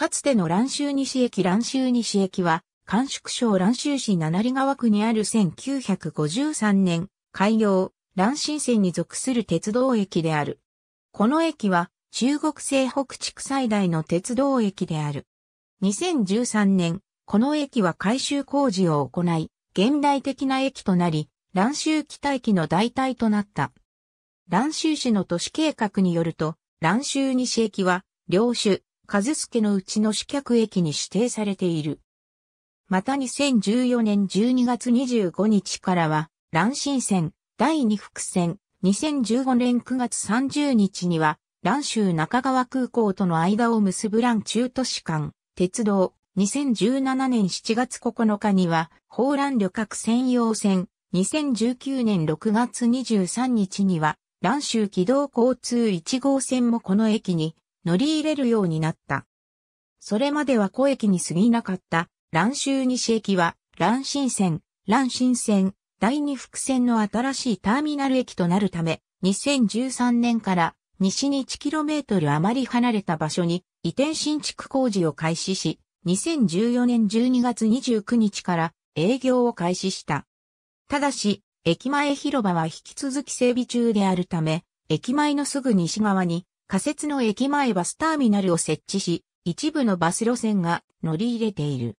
かつての乱州西駅乱州西駅は、甘粛省乱州市七里川区にある1953年、開業、乱新線に属する鉄道駅である。この駅は、中国西北地区最大の鉄道駅である。2013年、この駅は改修工事を行い、現代的な駅となり、乱州北駅の代替となった。乱州市の都市計画によると、乱州西駅は、領主、和助のうちの主客駅に指定されている。また2014年12月25日からは、乱心線、第二副線、2015年9月30日には、乱州中川空港との間を結ぶ乱中都市間、鉄道、2017年7月9日には、放乱旅客専用線、2019年6月23日には、乱州軌道交通1号線もこの駅に乗り入れるようになった。それまでは小駅に過ぎなかった蘭州西駅は蘭新線、蘭新線、第二副線の新しいターミナル駅となるため、2013年から西に 1km 余り離れた場所に移転新築工事を開始し、2014年12月29日から営業を開始した。ただし、駅前広場は引き続き整備中であるため、駅前のすぐ西側に仮設の駅前バスターミナルを設置し、一部のバス路線が乗り入れている。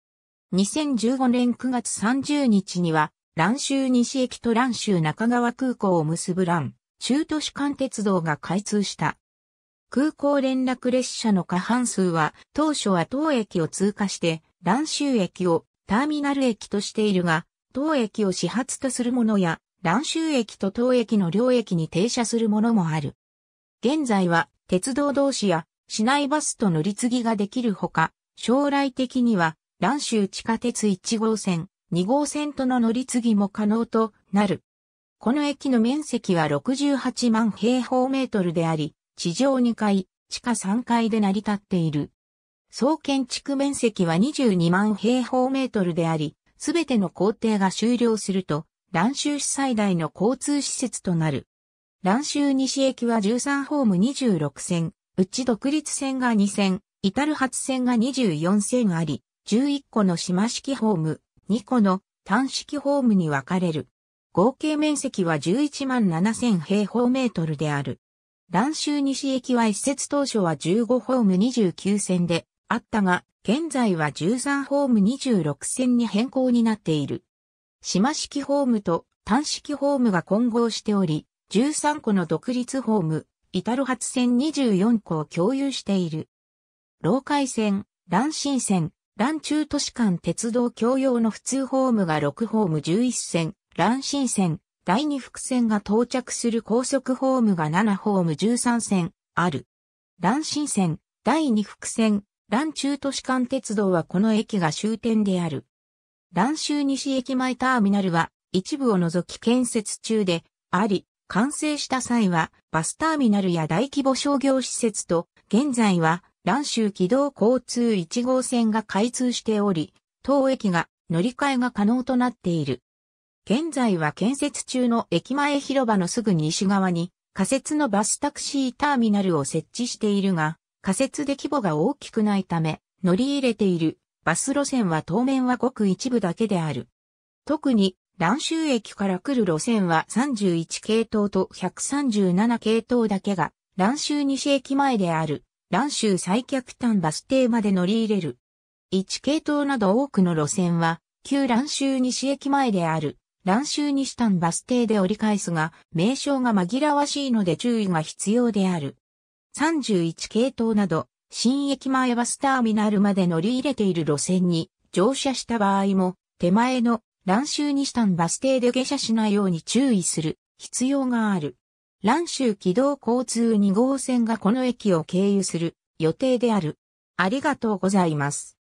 2015年9月30日には、蘭州西駅と蘭州中川空港を結ぶ蘭、中都市間鉄道が開通した。空港連絡列車の過半数は、当初は当駅を通過して、蘭州駅をターミナル駅としているが、当駅を始発とするものや、蘭州駅と当駅の両駅に停車するものもある。現在は、鉄道同士や市内バスと乗り継ぎができるほか、将来的には、蘭州地下鉄1号線、2号線との乗り継ぎも可能となる。この駅の面積は68万平方メートルであり、地上2階、地下3階で成り立っている。総建築面積は22万平方メートルであり、すべての工程が終了すると、蘭州市最大の交通施設となる。蘭州西駅は13ホーム26線、うち独立線が2線、至る発線が24線あり、11個の島式ホーム、2個の単式ホームに分かれる。合計面積は11万7000平方メートルである。蘭州西駅は一節当初は15ホーム29線であったが、現在は13ホーム26線に変更になっている。島式ホームと単式ホームが混合しており、13個の独立ホーム、イタロ発線24個を共有している。老海線、乱心線、乱中都市間鉄道共用の普通ホームが6ホーム11線、乱心線、第2副線が到着する高速ホームが7ホーム13線、ある。乱心線、第2副線、乱中都市間鉄道はこの駅が終点である。乱州西駅前ターミナルは一部を除き建設中であり、完成した際は、バスターミナルや大規模商業施設と、現在は、蘭州軌道交通1号線が開通しており、当駅が乗り換えが可能となっている。現在は建設中の駅前広場のすぐ西側に仮設のバスタクシーターミナルを設置しているが、仮設で規模が大きくないため、乗り入れているバス路線は当面はごく一部だけである。特に蘭州駅から来る路線は31系統と137系統だけが、蘭州西駅前である、蘭州最客端バス停まで乗り入れる。1系統など多くの路線は、旧蘭州西駅前である、蘭州西端バス停で折り返すが、名称が紛らわしいので注意が必要である。31系統など、新駅前バスターミナルまで乗り入れている路線に乗車した場合も、手前の乱州西端バス停で下車しないように注意する必要がある。蘭州軌道交通2号線がこの駅を経由する予定である。ありがとうございます。